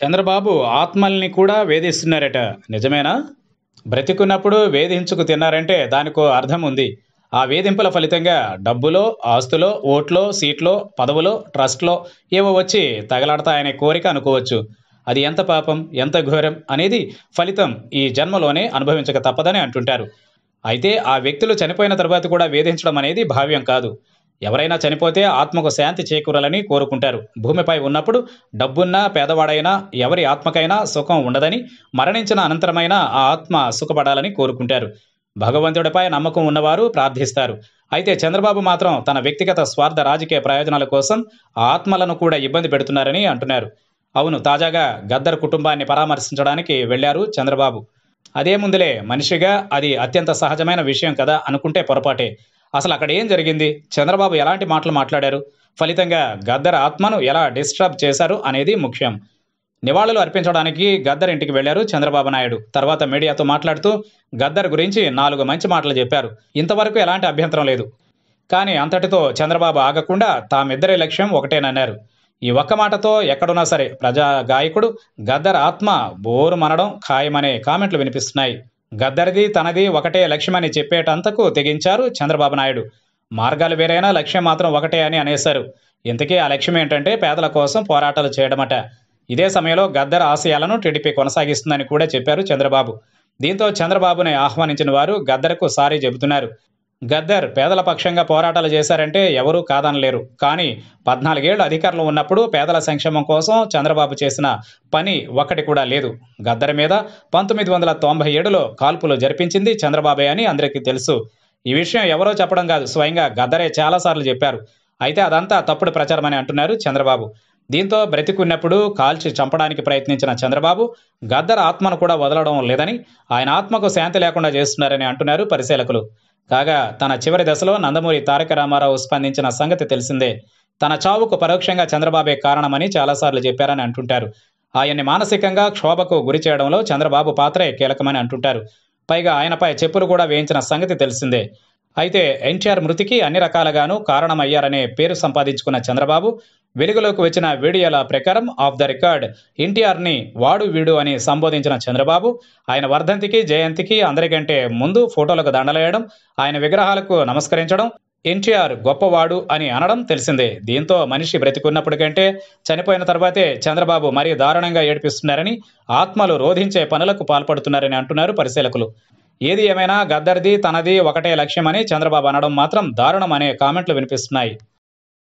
చంద్రబాబు ఆత్మల్ని కూడా వేధిస్తున్నారట నిజమేనా బ్రతికున్నప్పుడు వేధించుకు తిన్నారంటే దానికో అర్థం ఉంది ఆ వేధింపుల ఫలితంగా డబ్బులో ఆస్తులో ఓట్లో సీట్లో పదవులో ట్రస్ట్లో ఏవో వచ్చి తగలాడతాయనే కోరిక అనుకోవచ్చు అది ఎంత పాపం ఎంత ఘోరం అనేది ఫలితం ఈ జన్మలోనే అనుభవించక తప్పదని అంటుంటారు అయితే ఆ వ్యక్తులు చనిపోయిన తర్వాత కూడా వేధించడం అనేది భావ్యం కాదు ఎవరైనా చనిపోతే ఆత్మకు శాంతి చేకూరాలని కోరుకుంటారు భూమిపై ఉన్నప్పుడు డబ్బున్నా పేదవాడైనా ఎవరి ఆత్మకైనా సుఖం ఉండదని మరణించిన అనంతరమైన ఆ ఆత్మ సుఖపడాలని కోరుకుంటారు భగవంతుడిపై నమ్మకం ఉన్నవారు ప్రార్థిస్తారు అయితే చంద్రబాబు మాత్రం తన వ్యక్తిగత స్వార్థ రాజకీయ ప్రయోజనాల కోసం ఆత్మలను కూడా ఇబ్బంది పెడుతున్నారని అంటున్నారు అవును తాజాగా గద్దర్ కుటుంబాన్ని పరామర్శించడానికి వెళ్లారు చంద్రబాబు అదే ముందులే మనిషిగా అది అత్యంత సహజమైన విషయం కదా అనుకుంటే పొరపాటే అసలు అక్కడ ఏం జరిగింది చంద్రబాబు ఎలాంటి మాటలు మాట్లాడారు ఫలితంగా గద్దర్ ఆత్మను ఎలా డిస్టర్బ్ చేశారు అనేది ముఖ్యం నివాళులు అర్పించడానికి గద్దర్ ఇంటికి వెళ్లారు చంద్రబాబు నాయుడు తర్వాత మీడియాతో మాట్లాడుతూ గద్దర్ గురించి నాలుగు మంచి మాటలు చెప్పారు ఇంతవరకు ఎలాంటి అభ్యంతరం లేదు కానీ అంతటితో చంద్రబాబు ఆగకుండా తామిద్దరి లక్ష్యం ఒకటేనన్నారు ఈ ఒక్క మాటతో ఎక్కడున్నా సరే ప్రజా గాయకుడు గద్దర్ ఆత్మ బోరు మనడం ఖాయమనే కామెంట్లు వినిపిస్తున్నాయి గద్దరిది తనది ఒకటే లక్ష్యమని చెప్పేటంతకు తెగించారు చంద్రబాబు నాయుడు మార్గాలు వేరైనా లక్ష్యం మాత్రం ఒకటే అని అనేశారు ఇంతకీ ఆ లక్ష్యం ఏంటంటే పేదల కోసం పోరాటాలు చేయడమట ఇదే సమయంలో గద్దర్ ఆశయాలను టీడీపీ కొనసాగిస్తుందని కూడా చెప్పారు చంద్రబాబు దీంతో చంద్రబాబుని ఆహ్వానించిన వారు గద్దర్కు సారీ చెబుతున్నారు గద్దర్ పేదల పక్షంగా పోరాటాలు చేశారంటే ఎవరూ కాదనలేరు కానీ పద్నాలుగేళ్లు అధికారంలో ఉన్నప్పుడు పేదల సంక్షేమం కోసం చంద్రబాబు చేసిన పని ఒక్కటి కూడా లేదు గద్దర్ మీద పంతొమ్మిది వందల తొంభై ఏడులో కాల్పులు జరిపించింది చంద్రబాబే అని అందరికీ తెలుసు ఈ విషయం ఎవరో చెప్పడం కాదు స్వయంగా గద్దరే చాలాసార్లు చెప్పారు అయితే అదంతా తప్పుడు ప్రచారమని అంటున్నారు చంద్రబాబు దీంతో బ్రతికున్నప్పుడు కాల్చి చంపడానికి ప్రయత్నించిన చంద్రబాబు గద్దర్ ఆత్మను కూడా వదలడం లేదని ఆయన ఆత్మకు శాంతి లేకుండా చేస్తున్నారని అంటున్నారు పరిశీలకులు కాగా తన చివరి దశలో నందమూరి తారక రామారావు స్పందించిన సంగతి తెలిసిందే తన చావుకు పరోక్షంగా చంద్రబాబే కారణమని చాలాసార్లు చెప్పారని అంటుంటారు ఆయన్ని మానసికంగా క్షోభకు గురి చేయడంలో చంద్రబాబు పాత్రే కీలకమని అంటుంటారు పైగా ఆయనపై చెప్పులు కూడా వేయించిన సంగతి తెలిసిందే అయితే ఎన్టీఆర్ మృతికి అన్ని రకాలుగానూ కారణమయ్యారనే పేరు సంపాదించుకున్న చంద్రబాబు వెలుగులోకి వచ్చిన వీడియోల ప్రకారం ఆఫ్ ద రికార్డ్ ఎన్టీఆర్ని వాడు వీడు అని సంబోధించిన చంద్రబాబు ఆయన వర్ధంతికి జయంతికి అందరికంటే ముందు ఫోటోలకు దండలేయడం ఆయన విగ్రహాలకు నమస్కరించడం ఎన్టీఆర్ గొప్పవాడు అని అనడం తెలిసిందే దీంతో మనిషి బ్రతికున్నప్పటికంటే చనిపోయిన తర్వాతే చంద్రబాబు మరీ దారుణంగా ఏడిపిస్తున్నారని ఆత్మలు రోధించే పనులకు పాల్పడుతున్నారని అంటున్నారు పరిశీలకులు ఏది ఏమైనా గద్దర్ది తనది ఒకటే లక్ష్యమని చంద్రబాబు అనడం మాత్రం దారుణం అనే కామెంట్లు వినిపిస్తున్నాయి